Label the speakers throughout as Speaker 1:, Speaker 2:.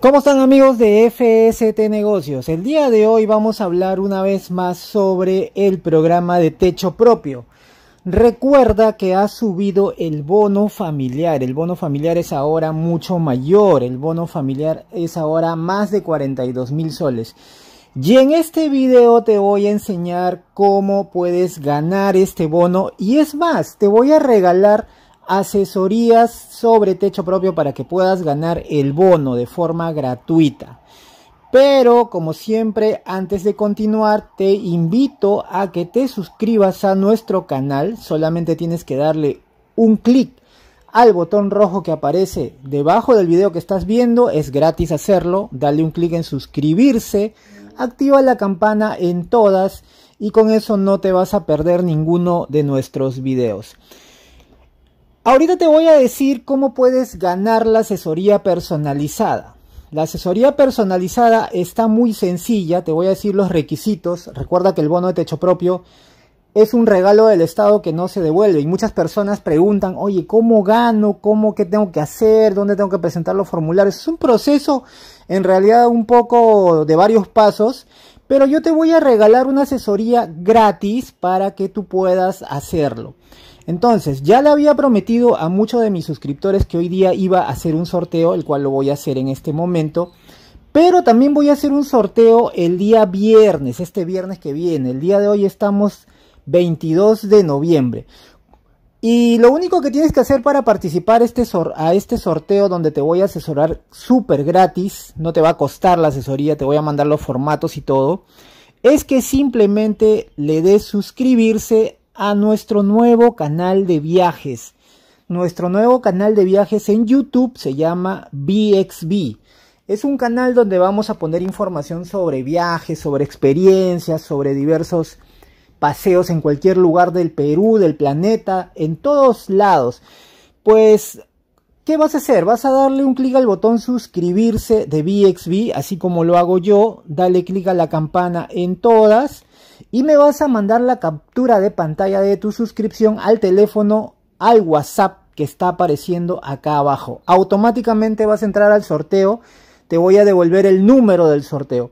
Speaker 1: ¿Cómo están amigos de FST Negocios? El día de hoy vamos a hablar una vez más sobre el programa de techo propio. Recuerda que ha subido el bono familiar. El bono familiar es ahora mucho mayor. El bono familiar es ahora más de 42 mil soles. Y en este video te voy a enseñar cómo puedes ganar este bono. Y es más, te voy a regalar asesorías sobre techo propio para que puedas ganar el bono de forma gratuita. Pero como siempre, antes de continuar, te invito a que te suscribas a nuestro canal. Solamente tienes que darle un clic al botón rojo que aparece debajo del video que estás viendo. Es gratis hacerlo. Dale un clic en suscribirse. Activa la campana en todas y con eso no te vas a perder ninguno de nuestros videos. Ahorita te voy a decir cómo puedes ganar la asesoría personalizada. La asesoría personalizada está muy sencilla, te voy a decir los requisitos. Recuerda que el bono de techo propio es un regalo del Estado que no se devuelve y muchas personas preguntan, oye, ¿cómo gano? ¿Cómo qué tengo que hacer? ¿Dónde tengo que presentar los formularios? Es un proceso en realidad un poco de varios pasos, pero yo te voy a regalar una asesoría gratis para que tú puedas hacerlo. Entonces, ya le había prometido a muchos de mis suscriptores que hoy día iba a hacer un sorteo, el cual lo voy a hacer en este momento. Pero también voy a hacer un sorteo el día viernes, este viernes que viene. El día de hoy estamos 22 de noviembre. Y lo único que tienes que hacer para participar este a este sorteo donde te voy a asesorar súper gratis, no te va a costar la asesoría, te voy a mandar los formatos y todo, es que simplemente le des suscribirse a nuestro nuevo canal de viajes. Nuestro nuevo canal de viajes en YouTube se llama BXB. Es un canal donde vamos a poner información sobre viajes, sobre experiencias, sobre diversos paseos en cualquier lugar del Perú, del planeta, en todos lados. Pues, ¿qué vas a hacer? Vas a darle un clic al botón suscribirse de BXB, así como lo hago yo. Dale clic a la campana en todas y me vas a mandar la captura de pantalla de tu suscripción al teléfono, al WhatsApp que está apareciendo acá abajo. Automáticamente vas a entrar al sorteo, te voy a devolver el número del sorteo.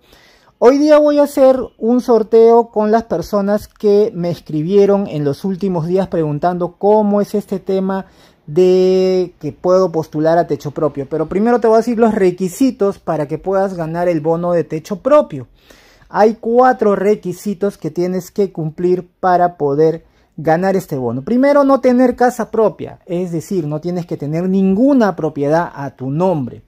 Speaker 1: Hoy día voy a hacer un sorteo con las personas que me escribieron en los últimos días preguntando cómo es este tema de que puedo postular a techo propio. Pero primero te voy a decir los requisitos para que puedas ganar el bono de techo propio hay cuatro requisitos que tienes que cumplir para poder ganar este bono. Primero, no tener casa propia, es decir, no tienes que tener ninguna propiedad a tu nombre.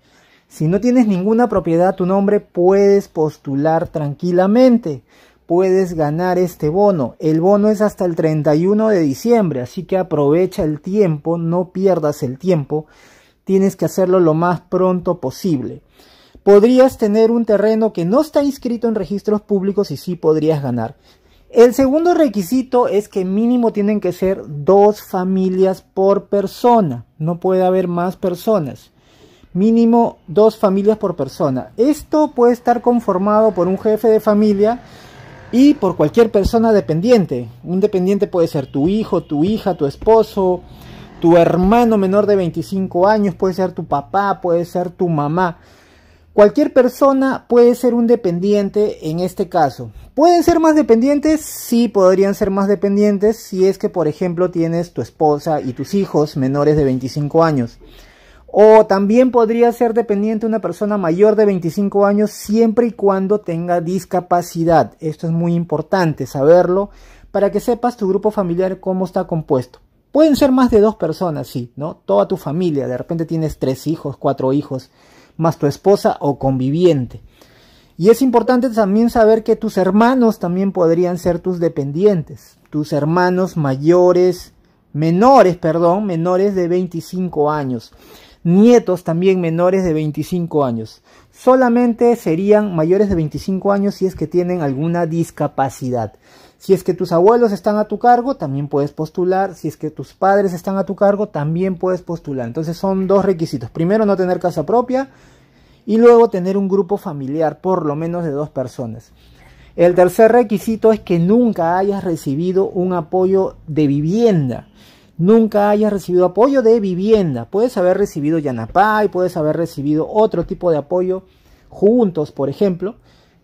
Speaker 1: Si no tienes ninguna propiedad a tu nombre, puedes postular tranquilamente. Puedes ganar este bono. El bono es hasta el 31 de diciembre, así que aprovecha el tiempo, no pierdas el tiempo. Tienes que hacerlo lo más pronto posible podrías tener un terreno que no está inscrito en registros públicos y sí podrías ganar. El segundo requisito es que mínimo tienen que ser dos familias por persona. No puede haber más personas. Mínimo dos familias por persona. Esto puede estar conformado por un jefe de familia y por cualquier persona dependiente. Un dependiente puede ser tu hijo, tu hija, tu esposo, tu hermano menor de 25 años, puede ser tu papá, puede ser tu mamá. Cualquier persona puede ser un dependiente en este caso. ¿Pueden ser más dependientes? Sí, podrían ser más dependientes si es que, por ejemplo, tienes tu esposa y tus hijos menores de 25 años. O también podría ser dependiente una persona mayor de 25 años siempre y cuando tenga discapacidad. Esto es muy importante saberlo para que sepas tu grupo familiar cómo está compuesto. Pueden ser más de dos personas, sí, ¿no? Toda tu familia, de repente tienes tres hijos, cuatro hijos más tu esposa o conviviente. Y es importante también saber que tus hermanos también podrían ser tus dependientes, tus hermanos mayores, menores, perdón, menores de 25 años nietos también menores de 25 años. Solamente serían mayores de 25 años si es que tienen alguna discapacidad. Si es que tus abuelos están a tu cargo, también puedes postular. Si es que tus padres están a tu cargo, también puedes postular. Entonces son dos requisitos. Primero, no tener casa propia y luego tener un grupo familiar, por lo menos de dos personas. El tercer requisito es que nunca hayas recibido un apoyo de vivienda nunca hayas recibido apoyo de vivienda. Puedes haber recibido Yanapay, puedes haber recibido otro tipo de apoyo juntos, por ejemplo,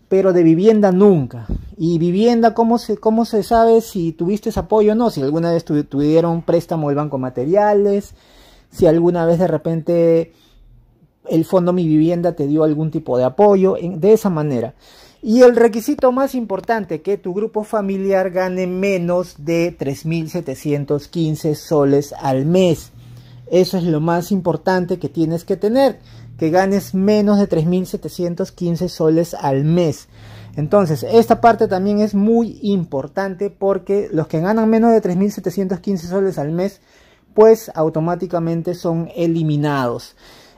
Speaker 1: pero de vivienda nunca. Y vivienda, ¿cómo se, cómo se sabe si tuviste ese apoyo o no? Si alguna vez tuvieron préstamo del Banco Materiales, si alguna vez de repente el fondo Mi Vivienda te dio algún tipo de apoyo, de esa manera. Y el requisito más importante, que tu grupo familiar gane menos de 3.715 soles al mes. Eso es lo más importante que tienes que tener, que ganes menos de 3.715 soles al mes. Entonces, esta parte también es muy importante porque los que ganan menos de 3.715 soles al mes, pues automáticamente son eliminados.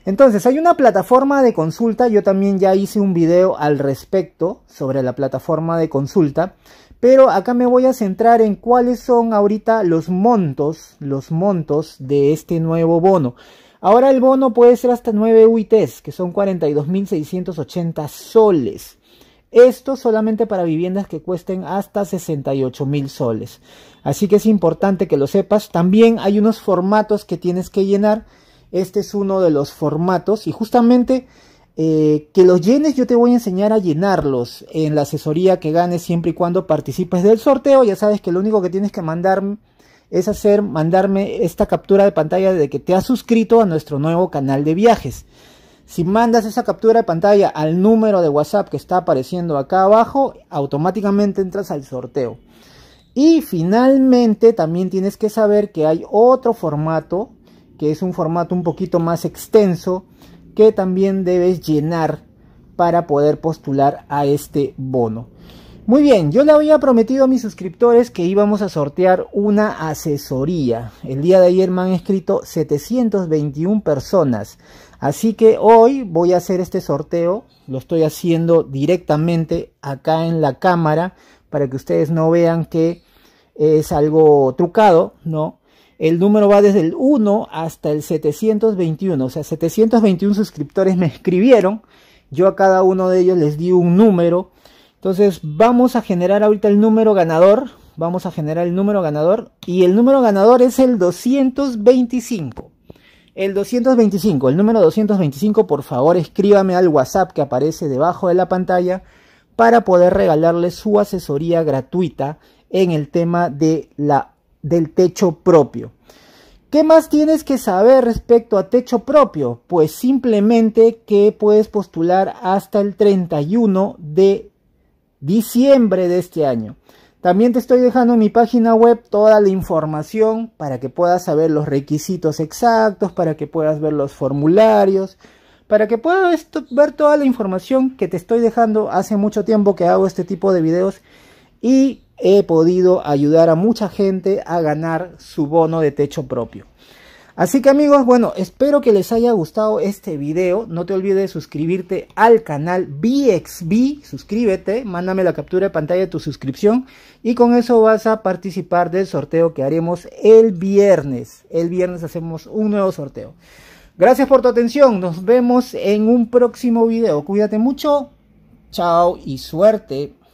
Speaker 1: Entonces, hay una plataforma de consulta, yo también ya hice un video al respecto sobre la plataforma de consulta, pero acá me voy a centrar en cuáles son ahorita los montos, los montos de este nuevo bono. Ahora el bono puede ser hasta 9 UITs, que son 42.680 soles. Esto solamente para viviendas que cuesten hasta 68,000 soles. Así que es importante que lo sepas. También hay unos formatos que tienes que llenar este es uno de los formatos y justamente eh, que los llenes yo te voy a enseñar a llenarlos en la asesoría que ganes siempre y cuando participes del sorteo. Ya sabes que lo único que tienes que mandar es hacer mandarme esta captura de pantalla de que te has suscrito a nuestro nuevo canal de viajes. Si mandas esa captura de pantalla al número de WhatsApp que está apareciendo acá abajo, automáticamente entras al sorteo. Y finalmente también tienes que saber que hay otro formato que es un formato un poquito más extenso que también debes llenar para poder postular a este bono. Muy bien, yo le había prometido a mis suscriptores que íbamos a sortear una asesoría. El día de ayer me han escrito 721 personas. Así que hoy voy a hacer este sorteo. Lo estoy haciendo directamente acá en la cámara para que ustedes no vean que es algo trucado, ¿no? El número va desde el 1 hasta el 721. O sea, 721 suscriptores me escribieron. Yo a cada uno de ellos les di un número. Entonces vamos a generar ahorita el número ganador. Vamos a generar el número ganador. Y el número ganador es el 225. El 225, el número 225, por favor escríbame al WhatsApp que aparece debajo de la pantalla para poder regalarle su asesoría gratuita en el tema de la del techo propio. ¿Qué más tienes que saber respecto a techo propio? Pues simplemente que puedes postular hasta el 31 de diciembre de este año. También te estoy dejando en mi página web toda la información para que puedas saber los requisitos exactos, para que puedas ver los formularios, para que puedas ver toda la información que te estoy dejando hace mucho tiempo que hago este tipo de videos y he podido ayudar a mucha gente a ganar su bono de techo propio. Así que amigos, bueno, espero que les haya gustado este video. No te olvides de suscribirte al canal BXB. Suscríbete, mándame la captura de pantalla de tu suscripción. Y con eso vas a participar del sorteo que haremos el viernes. El viernes hacemos un nuevo sorteo. Gracias por tu atención. Nos vemos en un próximo video. Cuídate mucho. Chao y suerte.